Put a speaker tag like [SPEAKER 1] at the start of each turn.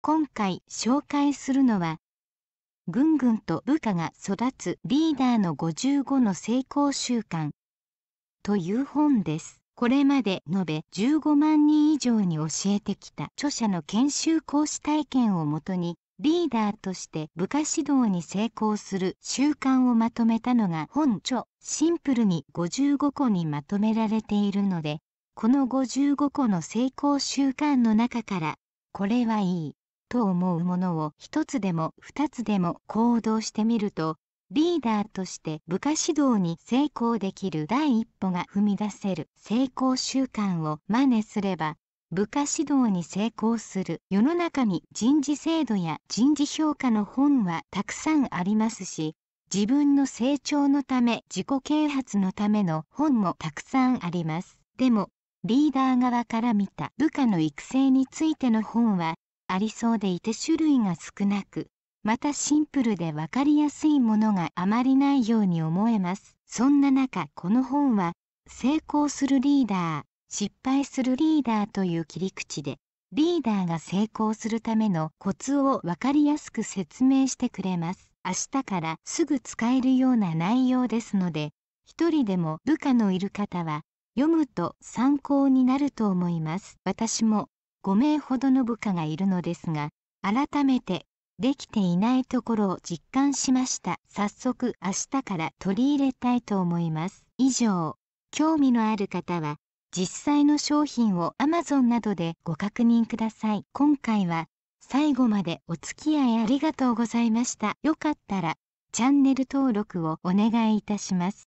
[SPEAKER 1] 今回紹介するのはぐんぐんと部下が育つリーダーの55の成功習慣という本です。これまで延べ15万人以上に教えてきた著者の研修講師体験をもとにリーダーとして部下指導に成功する習慣をまとめたのが本著シンプルに55個にまとめられているのでこの55個の成功習慣の中からこれはいいと思うものを一つでも二つでも行動してみるとリーダーとして部下指導に成功できる第一歩が踏み出せる成功習慣を真似すれば部下指導に成功する世の中に人事制度や人事評価の本はたくさんありますし自分の成長のため自己啓発のための本もたくさんありますでもリーダー側から見た部下の育成についての本はありそうでいて種類が少なくまたシンプルで分かりやすいものがあまりないように思えますそんな中この本は成功するリーダー失敗するリーダーという切り口でリーダーが成功するためのコツを分かりやすく説明してくれます明日からすぐ使えるような内容ですので一人でも部下のいる方は読むと参考になると思います私も5名ほどの部下がいるのですが改めてできていないところを実感しました早速明日から取り入れたいと思います以上興味のある方は実際の商品を Amazon などでご確認ください今回は最後までお付き合いありがとうございましたよかったらチャンネル登録をお願いいたします